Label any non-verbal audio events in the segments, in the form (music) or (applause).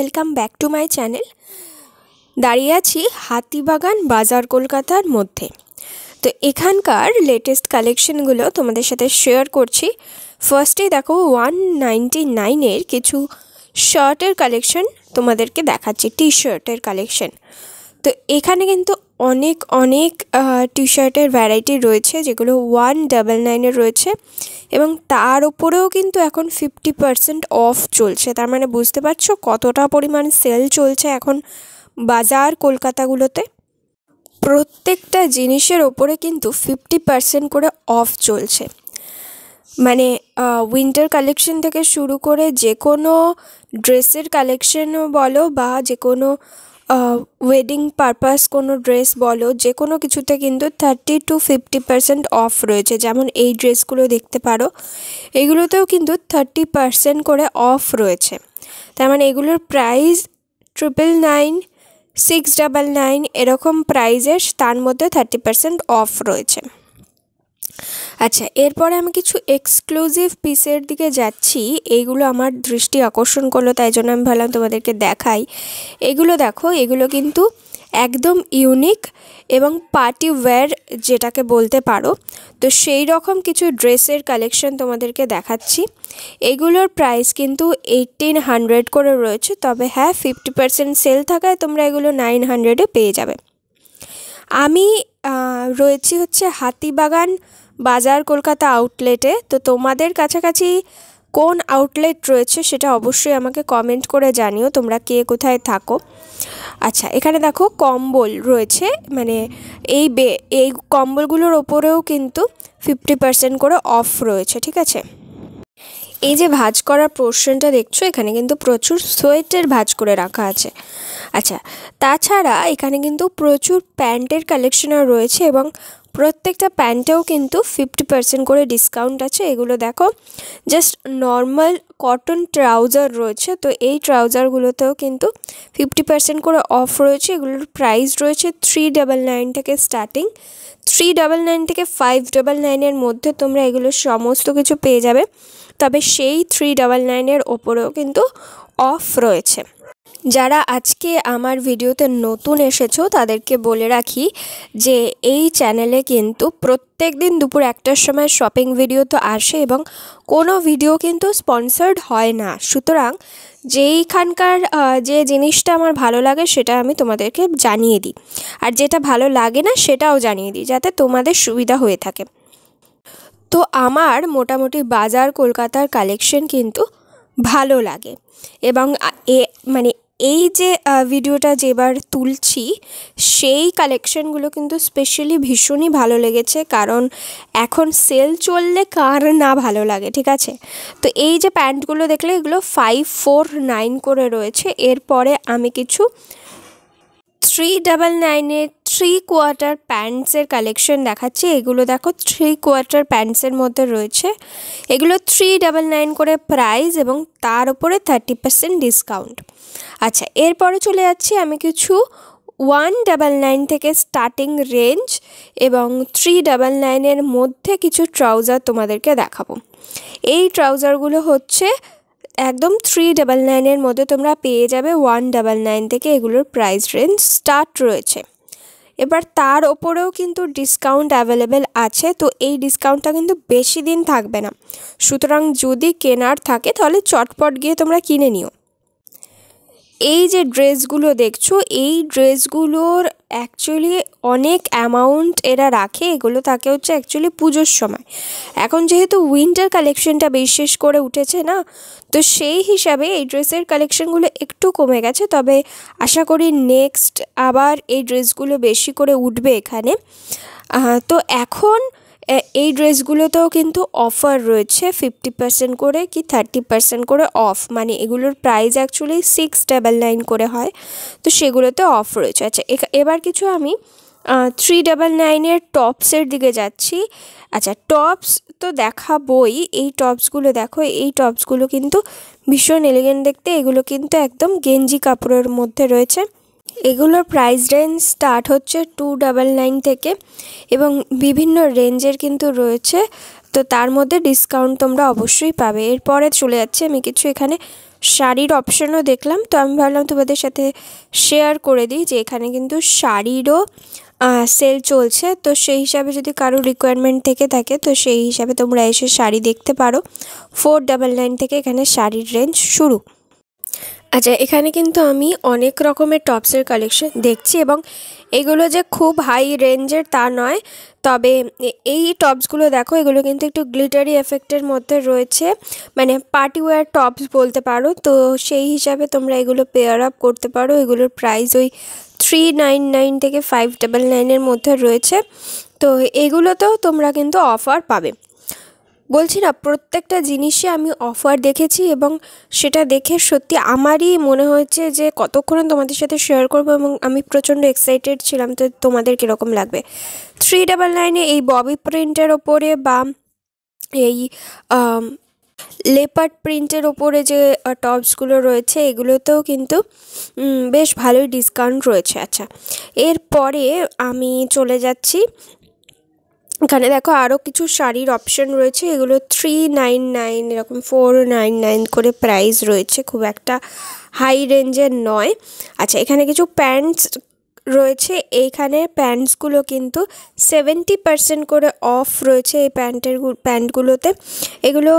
welcome back to my channel দাঁড়িয়ে আছি হাতিবাগান বাজার কলকাতার মধ্যে তো এখানকার লেটেস্ট কালেকশনগুলো তোমাদের সাথে শেয়ার করছি ফার্স্টে দেখো ওয়ান নাইনটি নাইনের কিছু শার্টের কালেকশন তোমাদেরকে দেখাচ্ছি টি শার্টের কালেকশন তো এখানে কিন্তু অনেক অনেক টি শার্টের ভ্যারাইটি রয়েছে যেগুলো ওয়ান ডাবল নাইনের রয়েছে এবং তার উপরেও কিন্তু এখন ফিফটি পারসেন্ট অফ চলছে তার মানে বুঝতে পারছো কতটা পরিমাণ সেল চলছে এখন বাজার কলকাতাগুলোতে প্রত্যেকটা জিনিসের ওপরে কিন্তু ফিফটি পারসেন্ট করে অফ চলছে মানে উইন্টার কালেকশন থেকে শুরু করে যে কোনো ড্রেসের কালেকশনও বলো বা যে কোনো ওয়েডিং পারপাস কোনো ড্রেস বলো যে কোনো কিছুতে কিন্তু thirty two fifty percent off রয়েছে যেমন এই ড্রেসগুলো দেখতে পারো এগুলোতেও কিন্তু থার্টি পার্সেন্ট করে অফ রয়েছে তার মানে এগুলোর price triple nine six double nine এরকম প্রাইজের তার মধ্যে থার্টি পার্সেন্ট অফ রয়েছে আচ্ছা এরপরে আমি কিছু এক্সক্লুসিভ পিসের দিকে যাচ্ছি এইগুলো আমার দৃষ্টি আকর্ষণ করলো তাই জন্য আমি ভাবলাম তোমাদেরকে দেখাই এগুলো দেখো এগুলো কিন্তু একদম ইউনিক এবং পার্টি ওয়্যার যেটাকে বলতে পারো তো সেই রকম কিছু ড্রেসের কালেকশন তোমাদেরকে দেখাচ্ছি এগুলোর প্রাইস কিন্তু এইটিন হান্ড্রেড করে রয়েছে তবে হ্যাঁ ফিফটি পার্সেন্ট সেল থাকায় তোমরা এগুলো নাইন হান্ড্রেডে পেয়ে যাবে আমি রয়েছি হচ্ছে হাতিবাগান বাজার কলকাতা আউটলেটে তো তোমাদের কাছাকাছি কোন আউটলেট রয়েছে সেটা অবশ্যই আমাকে কমেন্ট করে জানিও তোমরা কে কোথায় থাকো আচ্ছা এখানে দেখো কম্বল রয়েছে মানে এই বে এই কম্বলগুলোর ওপরেও কিন্তু ফিফটি পার্সেন্ট করে অফ রয়েছে ঠিক আছে এই যে ভাজ করার পোর্শনটা দেখছো এখানে কিন্তু প্রচুর সোয়েটের ভাজ করে রাখা আছে আচ্ছা তাছাড়া এখানে কিন্তু প্রচুর প্যান্টের কালেকশনও রয়েছে এবং প্রত্যেকটা প্যান্টেও কিন্তু ফিফটি পার্সেন্ট করে ডিসকাউন্ট আছে এগুলো দেখো জাস্ট নর্মাল কটন ট্রাউজার রয়েছে তো এই ট্রাউজারগুলোতেও কিন্তু ফিফটি পার্সেন্ট করে অফ রয়েছে এগুলোর প্রাইস রয়েছে থ্রি ডাবল নাইন থেকে স্টার্টিং থ্রি ডাবল নাইন থেকে ফাইভ ডাবল নাইনের মধ্যে তোমরা এগুলো সমস্ত কিছু পেয়ে যাবে তবে সেই থ্রি ডাবল নাইনের ওপরেও কিন্তু অফ রয়েছে যারা আজকে আমার ভিডিওতে নতুন এসেছো তাদেরকে বলে রাখি যে এই চ্যানেলে কিন্তু প্রত্যেক দিন দুপুর একটার সময় শপিং ভিডিও তো আসে এবং কোনো ভিডিও কিন্তু স্পন্সার্ড হয় না সুতরাং যেইখানকার যে জিনিসটা আমার ভালো লাগে সেটা আমি তোমাদেরকে জানিয়ে দিই আর যেটা ভালো লাগে না সেটাও জানিয়ে দিই যাতে তোমাদের সুবিধা হয়ে থাকে তো আমার মোটামুটি বাজার কলকাতার কালেকশন কিন্তু ভালো লাগে এবং এ মানে এই যে ভিডিওটা যেবার তুলছি সেই কালেকশানগুলো কিন্তু স্পেশালি ভীষণই ভালো লেগেছে কারণ এখন সেল চললে কার না ভালো লাগে ঠিক আছে তো এই যে প্যান্টগুলো দেখলে এগুলো ফাইভ ফোর নাইন করে রয়েছে এরপরে আমি কিছু থ্রি ডাবল নাইনের থ্রি কোয়ার্টার প্যান্টসের কালেকশন দেখাচ্ছি এগুলো দেখো থ্রি কোয়ার্টার প্যান্টসের মধ্যে রয়েছে এগুলো থ্রি ডাবল নাইন করে প্রাইস এবং তার উপরে থার্টি পার্সেন্ট ডিসকাউন্ট আচ্ছা এরপরে চলে যাচ্ছি আমি কিছু ওয়ান ডাবল নাইন থেকে স্টার্টিং রেঞ্জ এবং থ্রি ডাবল নাইনের মধ্যে কিছু ট্রাউজার তোমাদেরকে দেখাবো এই ট্রাউজারগুলো হচ্ছে একদম থ্রি ডাবল নাইনের মধ্যে তোমরা পেয়ে যাবে ওয়ান ডাবল নাইন থেকে এগুলোর প্রাইস রেঞ্জ স্টার্ট রয়েছে এবার তার ওপরেও কিন্তু ডিসকাউন্ট অ্যাভেলেবেল আছে তো এই ডিসকাউন্টটা কিন্তু বেশি দিন থাকবে না সুতরাং যদি কেনার থাকে তাহলে চটপট গিয়ে তোমরা কিনে নিও এই যে ড্রেসগুলো দেখছো এই ড্রেসগুলোর অ্যাকচুয়ালি অনেক অ্যামাউন্ট এরা রাখে এগুলো থাকে হচ্ছে অ্যাকচুয়ালি পুজোর সময় এখন যেহেতু উইন্টার কালেকশনটা বিশেষ করে উঠেছে না তো সেই হিসাবে এই ড্রেসের কালেকশনগুলো একটু কমে গেছে তবে আশা করি নেক্সট আবার এই ড্রেসগুলো বেশি করে উঠবে এখানে তো এখন এই ড্রেসগুলোতেও কিন্তু অফার রয়েছে ফিফটি পার্সেন্ট করে কি থার্টি পার্সেন্ট করে অফ মানে এগুলোর price actually six double nine করে হয় তো সেগুলোতে অফ রয়েছে আচ্ছা এবার কিছু আমি থ্রি ডাবল নাইনের টপসের দিকে যাচ্ছি আচ্ছা টপস তো দেখাবই এই টপসগুলো দেখো এই টপসগুলো কিন্তু ভীষণ এলিগেন্ট দেখতে এগুলো কিন্তু একদম গেঞ্জি কাপড়ের মধ্যে রয়েছে এগুলোর প্রাইস রেঞ্জ স্টার্ট হচ্ছে টু ডাবল নাইন থেকে এবং বিভিন্ন রেঞ্জের কিন্তু রয়েছে তো তার মধ্যে ডিসকাউন্ট তোমরা অবশ্যই পাবে এরপরে চলে যাচ্ছে আমি কিছু এখানে শাড়ির অপশনও দেখলাম তো আমি ভাবলাম তোমাদের সাথে শেয়ার করে দিই যে এখানে কিন্তু শাড়িরও সেল চলছে তো সেই হিসাবে যদি কারো রিকোয়ারমেন্ট থেকে থাকে তো সেই হিসাবে তোমরা এসে শাড়ি দেখতে পারো ফোর ডাবল নাইন থেকে এখানে শাড়ির রেঞ্জ শুরু আচ্ছা এখানে কিন্তু আমি অনেক রকমের টপসের কালেকশন দেখছি এবং এগুলো যে খুব হাই রেঞ্জের তা নয় তবে এই টপসগুলো দেখো এগুলো কিন্তু একটু গ্লিটারি এফেক্টের মধ্যে রয়েছে মানে পার্টি ওয়ার টপস বলতে পারো তো সেই হিসাবে তোমরা এগুলো পেয়ার আপ করতে পারো এগুলোর প্রাইস ওই থ্রি নাইন নাইন থেকে ফাইভ ডাবল নাইনের মধ্যে রয়েছে তো এগুলোতেও তোমরা কিন্তু অফার পাবে বলছি না প্রত্যেকটা জিনিসে আমি অফার দেখেছি এবং সেটা দেখে সত্যি আমারই মনে হয়েছে যে কতক্ষণ তোমাদের সাথে শেয়ার করবো এবং আমি প্রচণ্ড এক্সাইটেড ছিলাম তো তোমাদের কীরকম লাগবে থ্রি ডাবল নাইনে এই ববি প্রিন্টের ওপরে বা এই লেপার্ড প্রিন্টের ওপরে যে টপসগুলো রয়েছে এগুলোতেও কিন্তু বেশ ভালোই ডিসকাউন্ট রয়েছে আচ্ছা এরপরে আমি চলে যাচ্ছি এখানে দেখো আরও কিছু শাড়ির অপশন রয়েছে এগুলো থ্রি নাইন নাইন এরকম ফোর নাইন নাইন করে প্রাইস রয়েছে খুব একটা হাই রেঞ্জের নয় আচ্ছা এখানে কিছু প্যান্টস রয়েছে এইখানে প্যান্টসগুলো কিন্তু সেভেন্টি পারসেন্ট করে অফ রয়েছে এই প্যান্টের প্যান্টগুলোতে এগুলো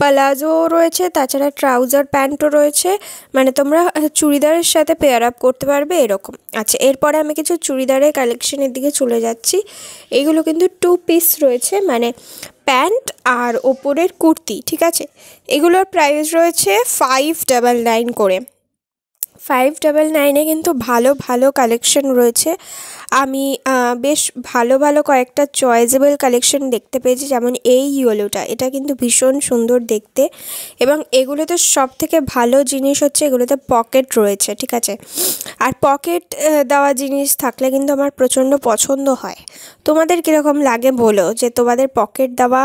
পালাজোও রয়েছে তাছাড়া ট্রাউজার প্যান্টও রয়েছে মানে তোমরা চুড়িদারের সাথে পেয়ার আপ করতে পারবে এরকম আচ্ছা এরপরে আমি কিছু চুড়িদারের কালেকশনের দিকে চলে যাচ্ছি এগুলো কিন্তু টু পিস রয়েছে মানে প্যান্ট আর ওপরের কুর্তি ঠিক আছে এগুলোর প্রাইস রয়েছে ফাইভ ডাবল নাইন করে ফাইভ ডাবল নাইনে কিন্তু ভালো ভালো কালেকশন রয়েছে আমি বেশ ভালো ভালো কয়েকটা চয়েজেবল কালেকশন দেখতে পেয়েছি যেমন এই ইয়েলোটা এটা কিন্তু ভীষণ সুন্দর দেখতে এবং এগুলোতে সব থেকে ভালো জিনিস হচ্ছে এগুলোতে পকেট রয়েছে ঠিক আছে আর পকেট দেওয়া জিনিস থাকলে কিন্তু আমার প্রচণ্ড পছন্দ হয় তোমাদের কীরকম লাগে বলো যে তোমাদের পকেট দেওয়া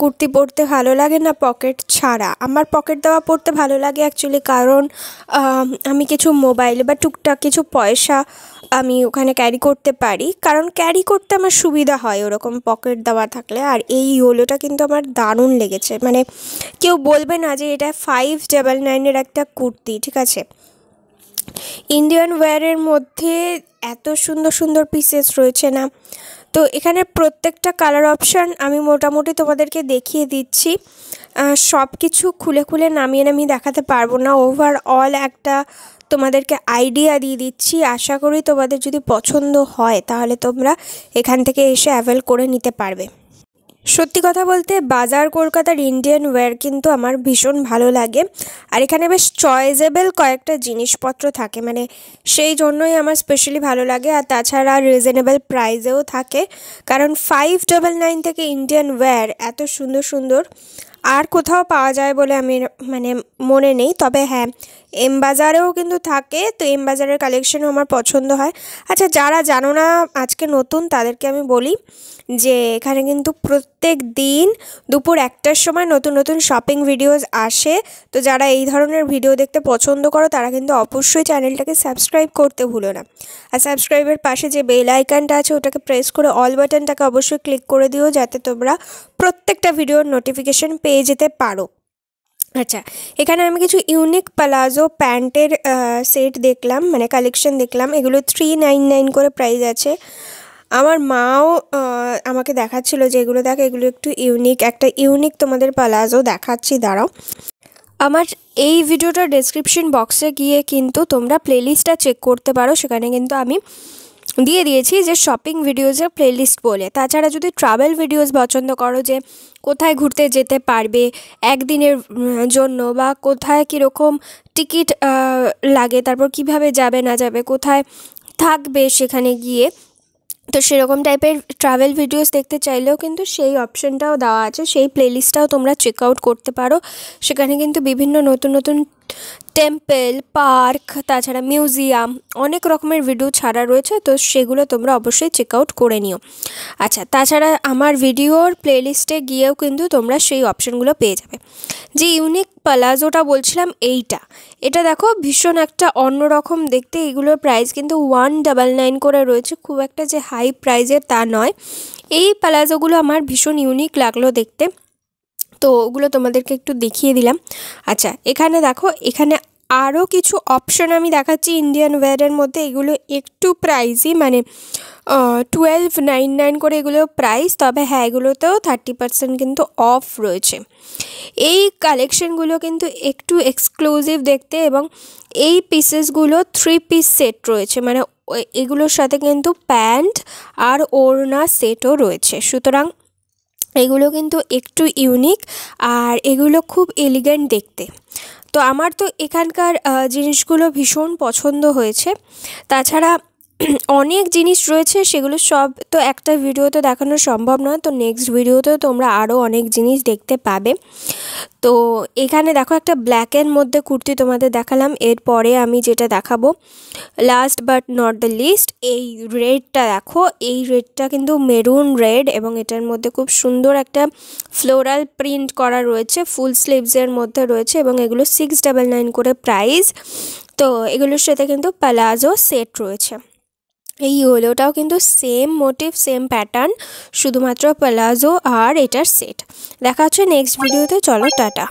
কুর্তি পরতে ভালো লাগে না পকেট ছাড়া আমার পকেট দেওয়া পরতে ভালো লাগে অ্যাকচুয়ালি কারণ আমি কিছু মোবাইল বা টুকটাক কিছু পয়সা আমি ওখানে ক্যারি করতে পারি কারণ ক্যারি করতে আমার সুবিধা হয় ওরকম পকেট দেওয়া থাকলে আর এই ইয়োলোটা কিন্তু আমার দারুণ লেগেছে মানে কেউ বলবে না যে এটা ফাইভ ডাবল নাইনের একটা কুর্তি ঠিক আছে ইন্ডিয়ান ওয়্যারের মধ্যে এত সুন্দর সুন্দর পিসেস রয়েছে না তো এখানে প্রত্যেকটা কালার অপশান আমি মোটামুটি তোমাদেরকে দেখিয়ে দিচ্ছি সব কিছু খুলে খুলে নামিয়ে নামিয়ে দেখাতে পারবো না ওভারঅল একটা তোমাদেরকে আইডিয়া দিয়ে দিচ্ছি আশা করি তোমাদের যদি পছন্দ হয় তাহলে তোমরা এখান থেকে এসে অ্যাভেল করে নিতে পারবে সত্যি কথা বলতে বাজার কলকাতার ইন্ডিয়ান ওয়্যার কিন্তু আমার ভীষণ ভালো লাগে আর এখানে বেশ চয়েজেবল কয়েকটা জিনিসপত্র থাকে মানে সেই জন্যই আমার স্পেশালি ভালো লাগে আর তাছাড়া রিজনেবল প্রাইজেও থাকে কারণ ফাইভ ডবল নাইন থেকে ইন্ডিয়ান ওয়্যার এত সুন্দর সুন্দর আর কোথাও পাওয়া যায় বলে আমি মানে মনে নেই তবে হ্যাঁ এম বাজারেও কিন্তু থাকে তো এম বাজারের কালেকশনও আমার পছন্দ হয় আচ্ছা যারা জানো না আজকে নতুন তাদেরকে আমি বলি যে এখানে কিন্তু প্রত্যেক দিন দুপুর একটার সময় নতুন নতুন শপিং ভিডিওস আসে তো যারা এই ধরনের ভিডিও দেখতে পছন্দ করো তারা কিন্তু অবশ্যই চ্যানেলটাকে সাবস্ক্রাইব করতে ভুলো না আর সাবস্ক্রাইবের পাশে যে বেল আইকনটা আছে ওটাকে প্রেস করে অল বাটনটাকে অবশ্যই ক্লিক করে দিও যাতে তোমরা প্রত্যেকটা ভিডিওর নোটিফিকেশন পেয়ে যেতে পারো আচ্ছা এখানে আমি কিছু ইউনিক প্লাজো প্যান্টের সেট দেখলাম মানে কালেকশন দেখলাম এগুলো থ্রি নাইন নাইন করে প্রাইস আছে আমার মাও আমাকে দেখাচ্ছিল যে এগুলো দেখ এগুলো একটু ইউনিক একটা ইউনিক তোমাদের প্লাজো দেখাচ্ছি দাঁড়াও আমার এই ভিডিওটার ডেসক্রিপশন বক্সে গিয়ে কিন্তু তোমরা প্লেলিস্টটা চেক করতে পারো সেখানে কিন্তু আমি দিয়ে দিয়েছি যে শপিং ভিডিওজের প্লেলিস্ট বলে তাছাড়া যদি ট্রাভেল ভিডিওস পছন্দ করো যে কোথায় ঘুরতে যেতে পারবে একদিনের জন্য বা কোথায় কীরকম টিকিট লাগে তারপর কিভাবে যাবে না যাবে কোথায় থাকবে সেখানে গিয়ে তো সেরকম টাইপের ট্রাভেল ভিডিওস দেখতে চাইলেও কিন্তু সেই অপশনটাও দেওয়া আছে সেই প্লেলিস্টটাও তোমরা চেক আউট করতে পারো সেখানে কিন্তু বিভিন্ন নতুন নতুন টেম্পল পার্ক তাছাড়া মিউজিয়াম অনেক রকমের ভিডিও ছাড়া রয়েছে তো সেগুলো তোমরা অবশ্যই চেক আউট করে নিও আচ্ছা তাছাড়া আমার ভিডিওর প্লেলিস্টে গিয়েও কিন্তু তোমরা সেই অপশানগুলো পেয়ে যাবে যে ইউনিক প্লাজোটা বলছিলাম এইটা এটা দেখো ভীষণ একটা অন্য রকম দেখতে এগুলোর প্রাইস কিন্তু ওয়ান ডাবল নাইন করে রয়েছে খুব একটা যে হাই প্রাইজের তা নয় এই প্লাজোগুলো আমার ভীষণ ইউনিক লাগলো দেখতে তো ওগুলো তোমাদেরকে একটু দেখিয়ে দিলাম আচ্ছা এখানে দেখো এখানে আরও কিছু অপশন আমি দেখাচ্ছি ইন্ডিয়ান ওয়্যারের মধ্যে এগুলো একটু প্রাইসই মানে টুয়েলভ নাইন নাইন করে এগুলো প্রাইস তবে হ্যাঁ এগুলোতেও থার্টি পার্সেন্ট কিন্তু অফ রয়েছে এই কালেকশনগুলো কিন্তু একটু এক্সক্লুসিভ দেখতে এবং এই পিসেসগুলো থ্রি পিস সেট রয়েছে মানে এগুলোর সাথে কিন্তু প্যান্ট আর ওড়না সেটও রয়েছে সুতরাং এগুলো কিন্তু একটু ইউনিক আর এগুলো খুব এলিগেন্ট দেখতে তো আমার তো এখানকার জিনিসগুলো ভীষণ পছন্দ হয়েছে তাছাড়া (clears throat) অনেক জিনিস রয়েছে সেগুলো সব তো একটা ভিডিওতে দেখানো সম্ভব নয় তো নেক্সট ভিডিওতেও তোমরা আরও অনেক জিনিস দেখতে পাবে তো এখানে দেখো একটা ব্ল্যাকের মধ্যে কুর্তি তোমাদের দেখালাম এরপরে আমি যেটা দেখাবো last but not the least এই রেডটা দেখো এই রেডটা কিন্তু মেরুন রেড এবং এটার মধ্যে খুব সুন্দর একটা ফ্লোরাল প্রিন্ট করা রয়েছে ফুল স্লিভসের মধ্যে রয়েছে এবং এগুলো সিক্স ডাবল নাইন করে প্রাইস তো এগুলোর সাথে কিন্তু প্যালাজো সেট রয়েছে এই ইয়েলোটাও কিন্তু সেম মোটিভ সেম প্যাটার্ন শুধুমাত্র প্লাজো আর এটার সেট দেখা হচ্ছে নেক্সট ভিডিওতে চলো টাটা